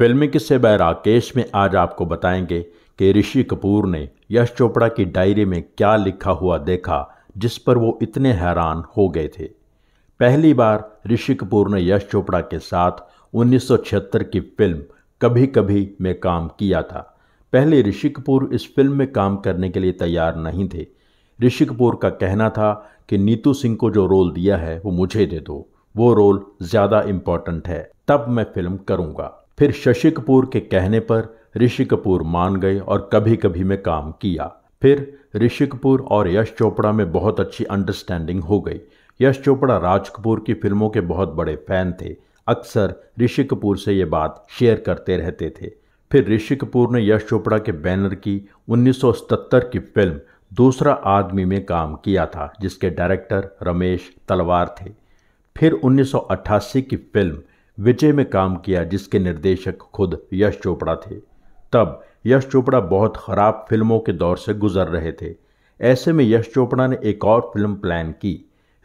फिल्मी किस्से बह राकेश में आज आपको बताएंगे कि ऋषि कपूर ने यश चोपड़ा की डायरी में क्या लिखा हुआ देखा जिस पर वो इतने हैरान हो गए थे पहली बार ऋषि कपूर ने यश चोपड़ा के साथ 1976 की फिल्म कभी कभी में काम किया था पहले ऋषि कपूर इस फिल्म में काम करने के लिए तैयार नहीं थे ऋषि कपूर का कहना था कि नीतू सिंह को जो रोल दिया है वो मुझे दे दो वो रोल ज़्यादा इम्पॉर्टेंट है तब मैं फिल्म करूँगा फिर शशि कपूर के कहने पर ऋषि कपूर मान गए और कभी कभी में काम किया फिर ऋषि कपूर और यश चोपड़ा में बहुत अच्छी अंडरस्टैंडिंग हो गई यश चोपड़ा राज कपूर की फिल्मों के बहुत बड़े फैन थे अक्सर ऋषि कपूर से ये बात शेयर करते रहते थे फिर ऋषि कपूर ने यश चोपड़ा के बैनर की 1977 की फिल्म दूसरा आदमी में काम किया था जिसके डायरेक्टर रमेश तलवार थे फिर 1988 की फिल्म विजय में काम किया जिसके निर्देशक खुद यश चोपड़ा थे तब यश चोपड़ा बहुत ख़राब फिल्मों के दौर से गुजर रहे थे ऐसे में यश चोपड़ा ने एक और फिल्म प्लान की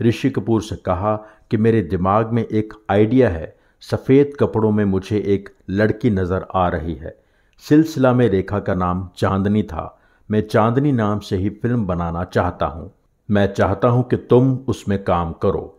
ऋषि कपूर से कहा कि मेरे दिमाग में एक आइडिया है सफ़ेद कपड़ों में मुझे एक लड़की नज़र आ रही है सिलसिला में रेखा का नाम चांदनी था मैं चांदनी नाम से ही फिल्म बनाना चाहता हूँ मैं चाहता हूँ कि तुम उसमें काम करो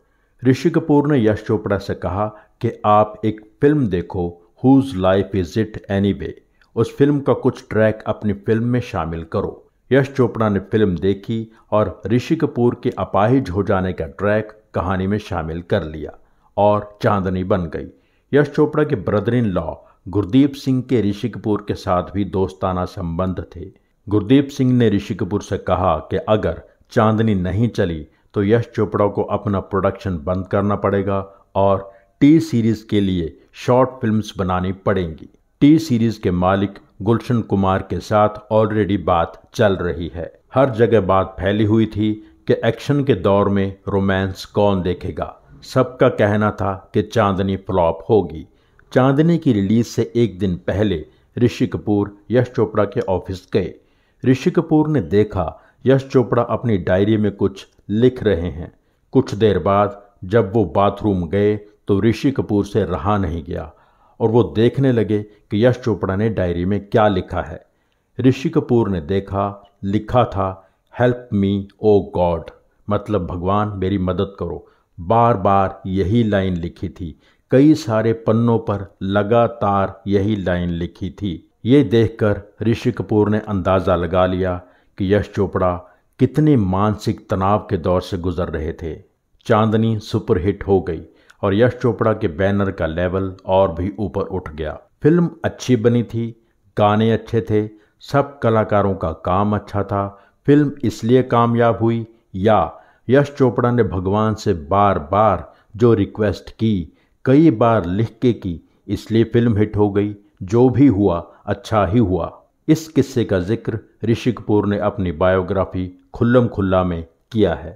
ऋषि कपूर ने यश चोपड़ा से कहा कि आप एक फिल्म देखो whose life is it anyway वे उस फिल्म का कुछ ट्रैक अपनी फिल्म में शामिल करो यश चोपड़ा ने फिल्म देखी और ऋषि कपूर के अपाहिज हो जाने का ट्रैक कहानी में शामिल कर लिया और चांदनी बन गई यश चोपड़ा के brother in law Gurdeep Singh के ऋषि कपूर के साथ भी दोस्ताना संबंध थे गुरदीप सिंह ने ऋषि कपूर से कहा कि अगर चांदनी नहीं चली तो यश चोपड़ा को अपना प्रोडक्शन बंद करना पड़ेगा और टी सीरीज़ के लिए शॉर्ट फिल्म्स बनानी पड़ेंगी टी सीरीज़ के मालिक गुलशन कुमार के साथ ऑलरेडी बात चल रही है हर जगह बात फैली हुई थी कि एक्शन के दौर में रोमांस कौन देखेगा सबका कहना था कि चांदनी फ्लॉप होगी चांदनी की रिलीज से एक दिन पहले ऋषि कपूर यश चोपड़ा के ऑफिस गए ऋषि कपूर ने देखा यश चोपड़ा अपनी डायरी में कुछ लिख रहे हैं कुछ देर बाद जब वो बाथरूम गए तो ऋषि कपूर से रहा नहीं गया और वो देखने लगे कि यश चोपड़ा ने डायरी में क्या लिखा है ऋषि कपूर ने देखा लिखा था हेल्प मी ओ गॉड मतलब भगवान मेरी मदद करो बार बार यही लाइन लिखी थी कई सारे पन्नों पर लगातार यही लाइन लिखी थी ये देखकर ऋषि कपूर ने अंदाज़ा लगा लिया कि यश चोपड़ा कितने मानसिक तनाव के दौर से गुजर रहे थे चांदनी सुपरहिट हो गई और यश चोपड़ा के बैनर का लेवल और भी ऊपर उठ गया फिल्म अच्छी बनी थी गाने अच्छे थे सब कलाकारों का काम अच्छा था फिल्म इसलिए कामयाब हुई या यश चोपड़ा ने भगवान से बार बार जो रिक्वेस्ट की कई बार लिख के की इसलिए फिल्म हिट हो गई जो भी हुआ अच्छा ही हुआ इस किस्से का जिक्र ऋषि कपूर ने अपनी बायोग्राफी खुल्लम खुल्ला में किया है